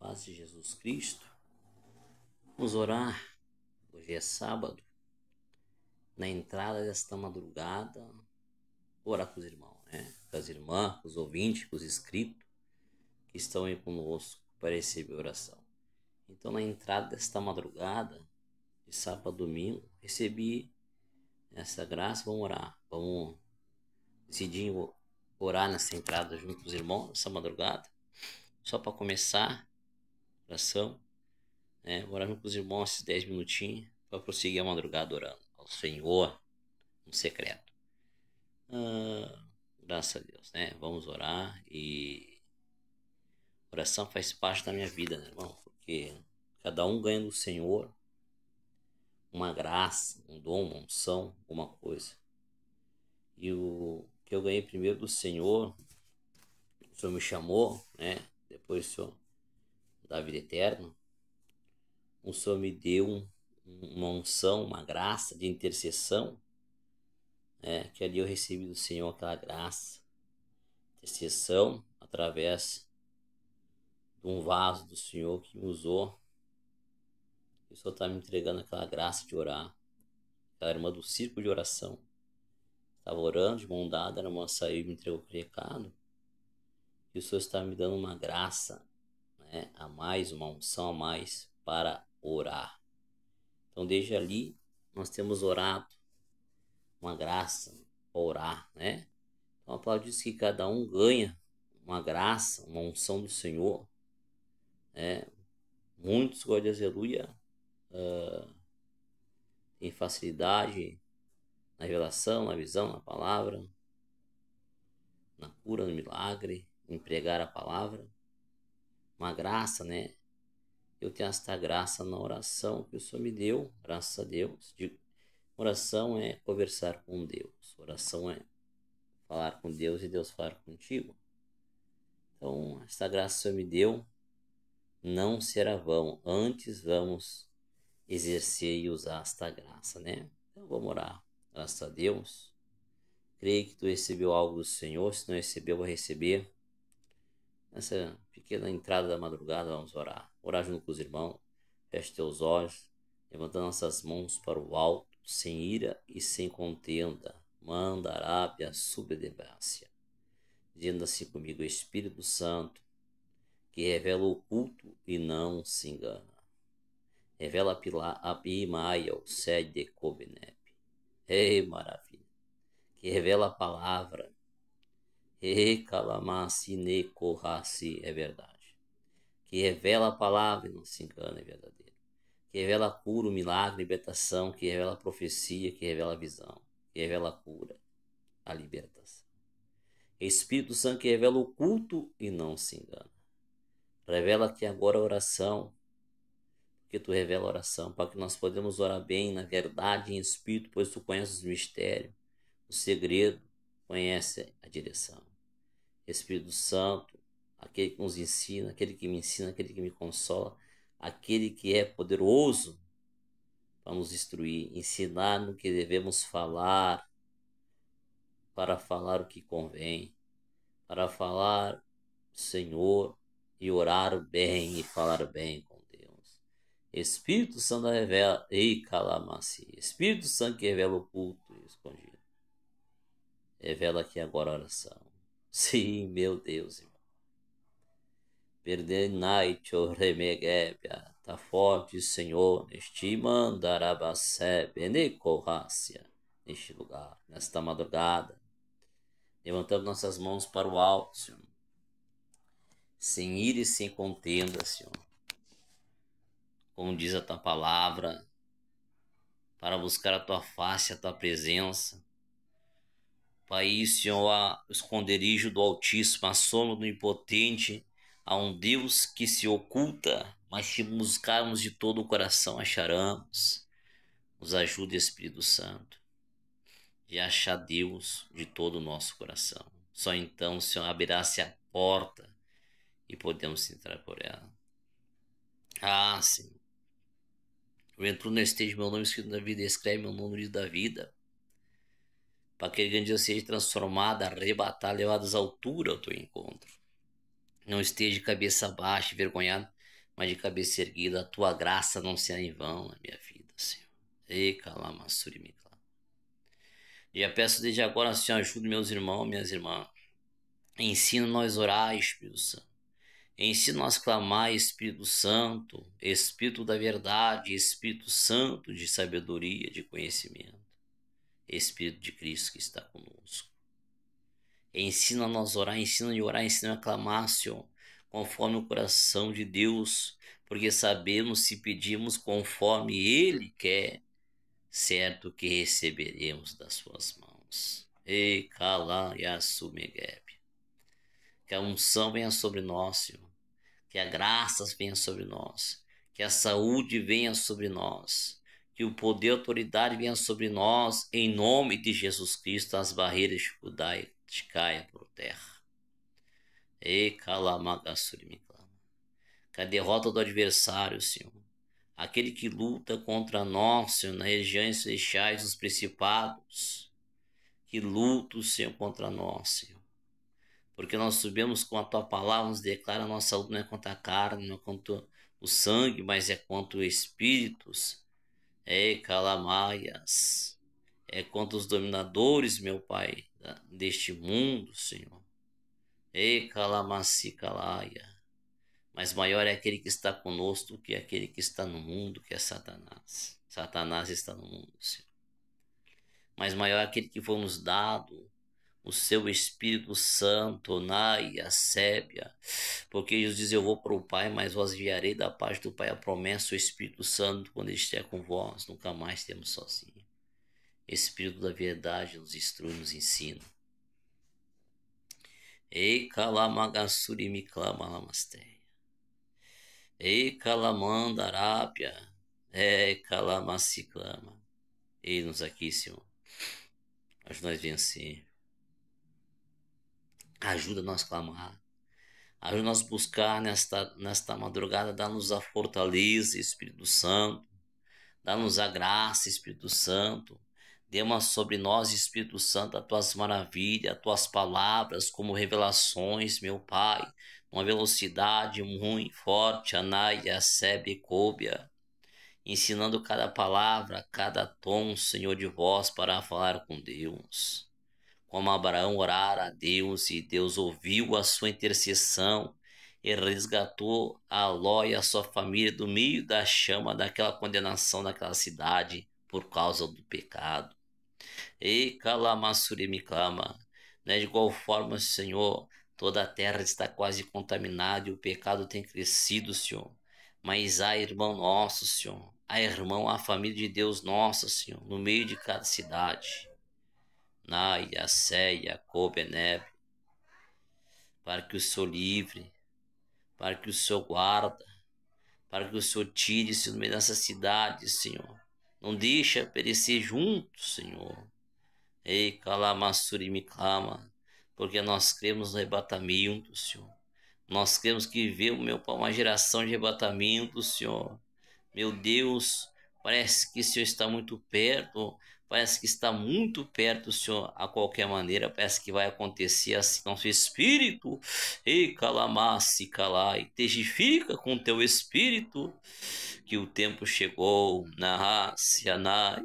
paz de Jesus Cristo. Vamos orar. Hoje é sábado. Na entrada desta madrugada, orar com os irmãos, né? Com as irmãs, com os ouvintes, com os inscritos que estão aí conosco para receber oração. Então, na entrada desta madrugada, de sábado a domingo, recebi essa graça. Vamos orar. Vamos decidir orar nessa entrada junto com os irmãos, nessa madrugada. Só para começar, oração, né? orar com os irmãos esses 10 minutinhos para prosseguir a madrugada orando ao Senhor no secreto. Ah, graças a Deus, né? Vamos orar e oração faz parte da minha vida, né, irmão? Porque cada um ganha do Senhor uma graça, um dom, uma unção, alguma coisa. E o que eu ganhei primeiro do Senhor, o Senhor me chamou, né? Depois o Senhor da vida eterna, o Senhor me deu uma unção, uma graça de intercessão, né, que ali eu recebi do Senhor aquela graça. Intercessão através de um vaso do Senhor que me usou. O Senhor está me entregando aquela graça de orar. Aquela irmã do círculo de oração. Estava orando de mão dada, a irmã e me entregou o recado. E o Senhor está me dando uma graça né, a mais, uma unção a mais para orar. Então, desde ali, nós temos orado, uma graça para orar, né? Então, a palavra diz que cada um ganha uma graça, uma unção do Senhor, né? Muitos, glória aleluia, uh, têm facilidade na revelação, na visão, na palavra, na cura, no milagre, em pregar a palavra uma graça, né? Eu tenho esta graça na oração que o Senhor me deu, graças a Deus. oração é conversar com Deus, oração é falar com Deus e Deus falar contigo. Então, esta graça que o Senhor me deu não será vão, antes vamos exercer e usar esta graça, né? Então, vamos orar, graças a Deus. Creio que tu recebeu algo do Senhor, se não recebeu, vai receber Nessa pequena entrada da madrugada, vamos orar. Orar junto com os irmãos. Feche teus olhos, levantando nossas mãos para o alto, sem ira e sem contenda. Manda a Arábia subdebácia. Dizendo assim comigo, Espírito Santo, que revela o culto e não se engana. Revela Abimaia, o sede de Kobnep. Ei, maravilha! Que revela a palavra Recalamassi necorrassi é verdade. Que revela a palavra e não se engana, é verdadeiro. Que revela cura, o milagre, libertação. Que revela profecia, que revela visão. Que revela a cura, a libertação. É espírito Santo que revela o culto e não se engana. Revela-te agora a oração, porque tu revela a oração, para que nós podemos orar bem, na verdade, em espírito, pois tu conheces o mistério, o segredo, conhece a direção. Espírito Santo, aquele que nos ensina, aquele que me ensina, aquele que me consola, aquele que é poderoso para nos instruir, ensinar no que devemos falar, para falar o que convém, para falar, Senhor, e orar bem e falar bem com Deus. Espírito Santo revela, ei calamaci, Espírito Santo que revela o culto escondido. Revela aqui agora a oração. Sim, meu Deus, irmão. Perdenai, Remegebia, tá forte, Senhor, neste mandarabacé, benecorrácia, neste lugar, nesta madrugada. Levantamos nossas mãos para o alto, Senhor. Sem ir e sem contenda, Senhor. Como diz a tua palavra, para buscar a tua face, a tua presença Pai, Senhor, há o esconderijo do Altíssimo, a sombra do Impotente, a um Deus que se oculta, mas se buscarmos de todo o coração acharemos. Nos ajude, Espírito Santo, de achar Deus de todo o nosso coração. Só então Senhor abrirá-se a porta e podemos entrar por ela. Ah, Senhor. entro no esteja meu nome escrito na vida, escreve meu nome da vida para que grande eu seja transformada, arrebatada, levada às alturas ao teu encontro. Não esteja de cabeça baixa, envergonhado, mas de cabeça erguida, a tua graça não será em vão na minha vida, Senhor. e calamassuri, me e já peço desde agora, Senhor, ajuda meus irmãos, minhas irmãs. Ensina nós a orar, Espírito Santo. Ensina nós a clamar, Espírito Santo, Espírito da verdade, Espírito Santo de sabedoria, de conhecimento. Espírito de Cristo que está conosco. Ensina-nos a orar, ensina-nos a orar, ensina-nos a clamar, Senhor, conforme o coração de Deus, porque sabemos se pedimos conforme Ele quer, certo que receberemos das Suas mãos. E cala e assumegeb. Que a unção venha sobre nós, Senhor. Que a graça venha sobre nós. Que a saúde venha sobre nós que o poder e a autoridade venha sobre nós, em nome de Jesus Cristo, as barreiras judaicas caiam por terra. E calamagassurimi Que a derrota do adversário, Senhor, aquele que luta contra nós, Senhor, nas regiões celestiais dos principados, que luta, Senhor, contra nós, Senhor. Porque nós subimos com a tua palavra, nos declara a nossa luta não é contra a carne, não é contra o sangue, mas é contra os espíritos é calamaias. É contra os dominadores, meu Pai, deste mundo, Senhor. E é, calamaci calaia. Mas maior é aquele que está conosco do que aquele que está no mundo, que é Satanás. Satanás está no mundo, Senhor. Mas maior é aquele que foi nos dado o seu Espírito Santo, Naia, Sébia, porque Jesus diz: Eu vou para o Pai, mas vos enviarei da paz do Pai a promessa, o Espírito Santo, quando ele estiver com vós, nunca mais temos sozinho. Espírito da verdade nos instrui, nos ensina. Ei, calamagassuri, me clama lamasteia. Ei, calamanda, arábia. Ei, Kalamassi clama. Ei-nos aqui, Senhor. mas nós vencemos. Ajuda nós a clamar. Ajuda nós a buscar nesta, nesta madrugada, dá-nos a fortaleza, Espírito Santo. Dá-nos a graça, Espírito Santo. Dema sobre nós, Espírito Santo, as tuas maravilhas, as tuas palavras como revelações, meu Pai, uma velocidade muito forte, Anaia, Sebe, Cobia, ensinando cada palavra, cada tom, Senhor, de voz para falar com Deus como Abraão orara a Deus e Deus ouviu a sua intercessão e resgatou a Ló e a sua família do meio da chama daquela condenação daquela cidade por causa do pecado. E calamassuri me clama, né? De igual forma, Senhor, toda a terra está quase contaminada e o pecado tem crescido, Senhor. Mas há irmão nosso, Senhor, há irmão, há família de Deus nossa, Senhor, no meio de cada cidade. Na, aseia, Jacob, para que o Senhor livre, para que o Senhor guarda, para que o Senhor tire, Senhor, no meio dessa cidade, Senhor. Não deixa perecer junto, Senhor. Ei, calamassuri me clama, porque nós cremos no arrebatamento, Senhor. Nós queremos que viver, meu Pai, uma geração de arrebatamento, Senhor. Meu Deus, parece que o Senhor está muito perto, parece que está muito perto Senhor a qualquer maneira, parece que vai acontecer assim. Então, seu espírito, e calamasse, calá, e testifica com teu espírito que o tempo chegou, na Sianai,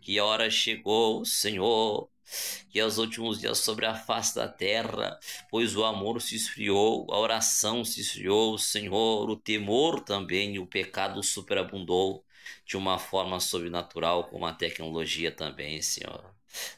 que a hora chegou, Senhor. Que aos últimos dias sobre a face da terra, pois o amor se esfriou, a oração se esfriou, Senhor, o temor também, o pecado superabundou de uma forma sobrenatural, como a tecnologia também, Senhor.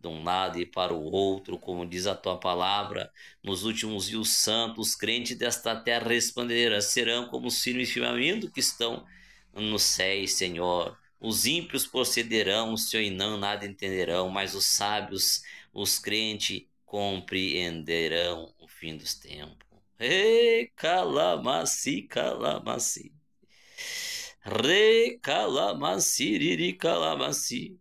De um lado e para o outro, como diz a tua palavra, nos últimos dias santos, os crentes desta terra resplandecerão, serão como os firmes firmamento que estão no céu, Senhor. Os ímpios procederão, Senhor, e não nada entenderão, mas os sábios, os crentes, compreenderão o fim dos tempos. Ei, calamaci, calamaci. Re calamansi, riri calamansi.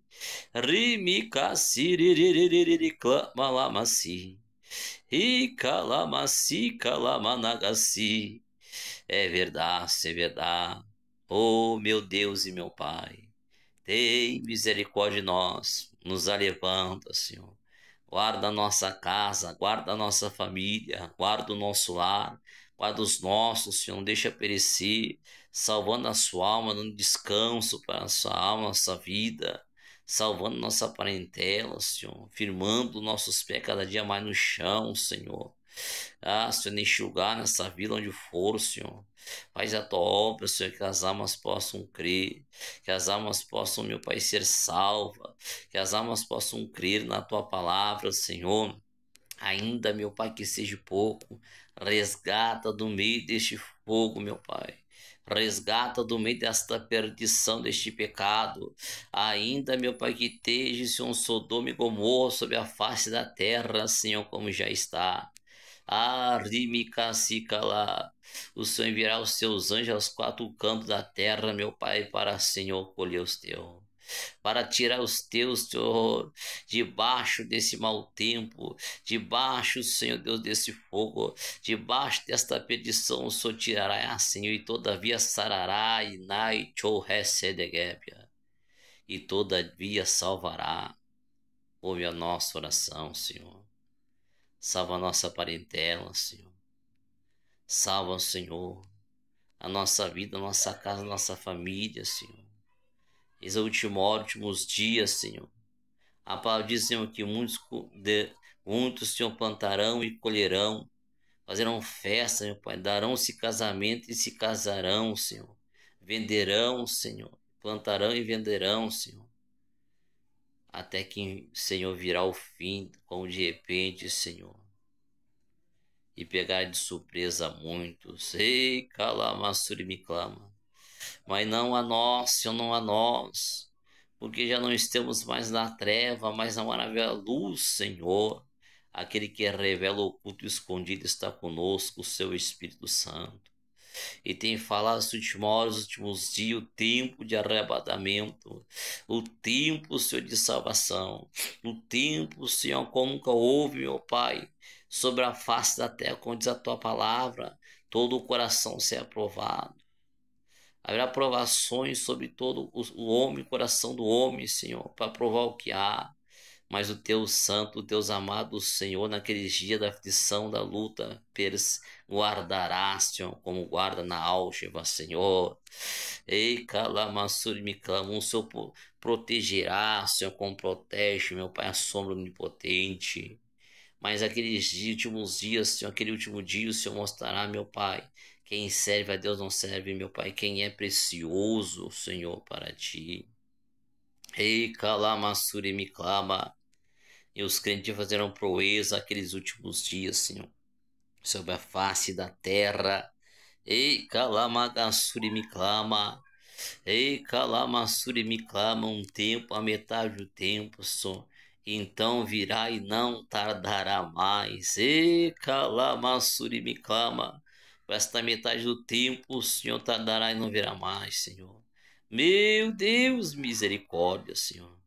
Rimika siririririri clamalamasi. E calamasi, calamanagasi. É verdade, é verdade. Oh, meu Deus e meu Pai, tem misericórdia de nós, nos levanta, Senhor. Guarda a nossa casa, guarda a nossa família, guarda o nosso lar, guarda os nossos, Senhor, não deixa perecer salvando a sua alma, dando descanso para a sua alma, a sua vida, salvando nossa parentela, Senhor, firmando nossos pés cada dia mais no chão, Senhor. Ah, Senhor, enxugar nessa vila onde for, Senhor. Faz a tua obra, Senhor, que as almas possam crer, que as almas possam, meu Pai, ser salva, que as almas possam crer na tua palavra, Senhor. Ainda, meu Pai, que seja pouco, resgata do meio deste fogo, meu Pai resgata do meio desta perdição, deste pecado. Ainda, meu Pai, que esteja-se um Sodoma e Gomorra sobre a face da terra, Senhor, como já está. lá. O Senhor enviará os seus anjos aos quatro cantos da terra, meu Pai, para, Senhor, colher os teus para tirar os teus, Senhor, debaixo desse mau tempo, debaixo, Senhor Deus, desse fogo, debaixo desta perdição, o Senhor tirará, Senhor, e todavia sarará, e nai, e todavia salvará. Ouve a nossa oração, Senhor. Salva a nossa parentela, Senhor. Salva, Senhor, a nossa vida, a nossa casa, a nossa família, Senhor esse último últimos dias, Senhor. A palavra diz, Senhor, que muitos, de, muitos, Senhor, plantarão e colherão, fazerão festa, meu Pai, darão-se casamento e se casarão, Senhor. Venderão, Senhor, plantarão e venderão, Senhor. Até que, Senhor, virá o fim, como de repente, Senhor. E pegar de surpresa muitos. Ei, calamassuri me clama mas não a nós, Senhor, não a nós, porque já não estamos mais na treva, mas na maravilhosa luz, Senhor. Aquele que revela o oculto e escondido está conosco, o seu Espírito Santo. E tem falado as últimas horas, os últimos dias, o tempo de arrebatamento, o tempo, Senhor, de salvação, o tempo, Senhor, como nunca houve, meu Pai, sobre a face da terra, como diz a tua palavra, todo o coração ser é aprovado. Haverá provações sobre todo o homem, coração do homem, Senhor, para provar o que há. Mas o teu santo, o teus amado Senhor, naqueles dias da aflição, da luta, guardarás, Senhor, como guarda na álgebra, Senhor. Ei, calamassuri, me clamo o Senhor protegerá, Senhor, como protege, meu Pai, a sombra onipotente. Mas aqueles dias, últimos dias, Senhor, aquele último dia, o Senhor mostrará, meu Pai, quem serve a Deus não serve, meu Pai. Quem é precioso, Senhor, para ti. Ei, calamassure me clama. E os crentes fizeram proeza aqueles últimos dias, Senhor, sobre a face da terra. Ei, calamassure me clama. Ei, calamassure me clama um tempo, a metade do tempo, Senhor então virá e não tardará mais. E calamassuri me clama esta tá metade do tempo o Senhor tardará tá e não virá mais, Senhor. Meu Deus, misericórdia, Senhor.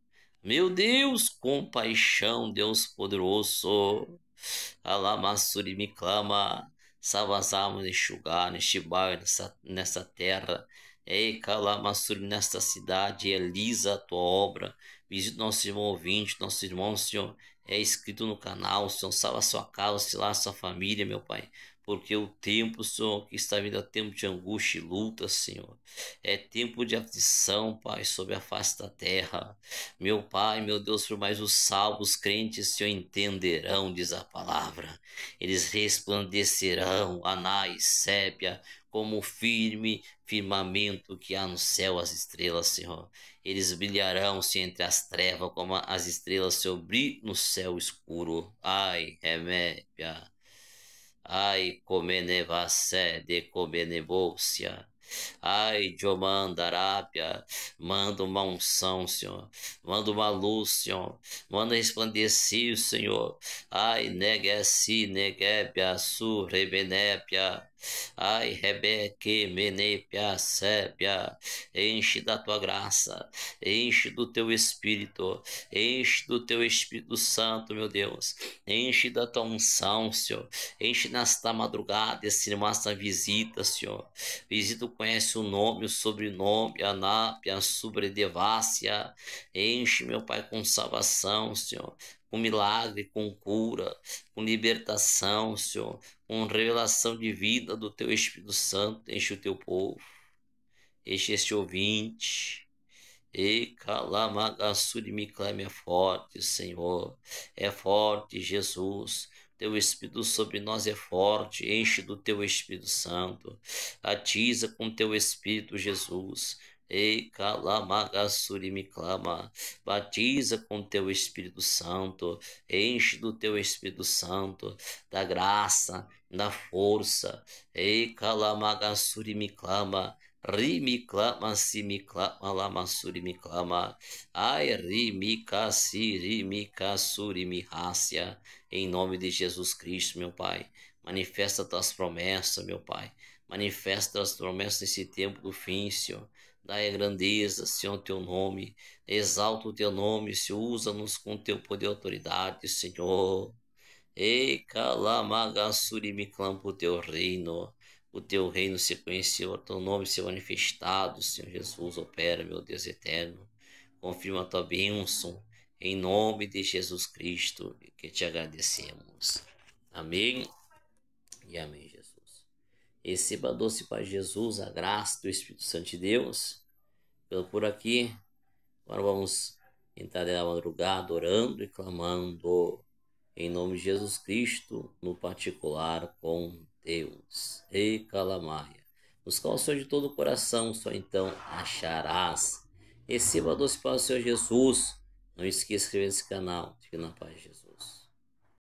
Meu Deus, compaixão, Deus poderoso. Alamassuri me clama. Salvazamos enxugar neste bairro, nessa, nessa terra. Ei, Calamassuri, nesta cidade, elisa a tua obra. Visita nosso irmão ouvinte, nosso irmão, Senhor. É inscrito no canal, Senhor. Salva a sua casa, se lá a sua família, meu Pai porque o tempo, Senhor, que está vindo é tempo de angústia e luta, Senhor. É tempo de aflição, Pai, sobre a face da terra. Meu Pai, meu Deus, por mais os salvos crentes, Senhor, entenderão, diz a palavra. Eles resplandecerão, anais sébia, Sépia, como firme firmamento que há no céu as estrelas, Senhor. Eles brilharão-se entre as trevas, como as estrelas, Senhor, brilham no céu escuro. Ai, remépia. Ai, comene vassé de comene bolsia. Ai, Diomanda, Arábia, manda uma unção, Senhor. Manda uma luz, Senhor. Manda resplandecer, Senhor. Ai, negeci, neguebia, su, rebenébia. Ai, Rebeque, Menepia, sébia enche da tua graça, enche do teu Espírito, enche do teu Espírito Santo, meu Deus, enche da tua unção, Senhor, enche nesta madrugada, esse nesta visita, Senhor. Visita conhece o nome, o sobrenome, Anápia, Sobredevácia, enche, meu Pai, com salvação, Senhor com milagre, com cura, com libertação, Senhor, com revelação de vida do Teu Espírito Santo. Enche o Teu povo, enche este ouvinte. E calamagaçu de Micleme é forte, Senhor, é forte, Jesus. Teu Espírito sobre nós é forte, enche do Teu Espírito Santo, atiza com Teu Espírito, Jesus Ei, calamagassuri me clama, batiza com teu Espírito Santo, enche do teu Espírito Santo, da graça, da força. Ei, calamagassuri me clama, ri me clama, si me clama, lamassuri me clama. Ai, ri me cassi, ri me cassuri me rácia. Em nome de Jesus Cristo, meu Pai, manifesta tuas promessas, meu Pai. Manifesta as promessas nesse tempo do fim, Senhor. Dai a grandeza, Senhor, teu nome, exalta o teu nome, se usa-nos com teu poder e autoridade, Senhor. Ei, calamagassuri, me clampa o teu reino, o teu reino se conheceu, o teu nome se manifestado, Senhor Jesus, opera, meu Deus eterno. Confirma a tua bênção, em nome de Jesus Cristo, que te agradecemos. Amém e amém, Jesus. Receba doce para Jesus a graça do Espírito Santo de Deus. pelo Por aqui, agora vamos entrar na madrugada orando e clamando em nome de Jesus Cristo, no particular com Deus. E calamaia. Buscar o Senhor de todo o coração, só então acharás. Receba doce para o Senhor Jesus. Não esqueça de inscrever nesse canal. Fique na paz de Jesus.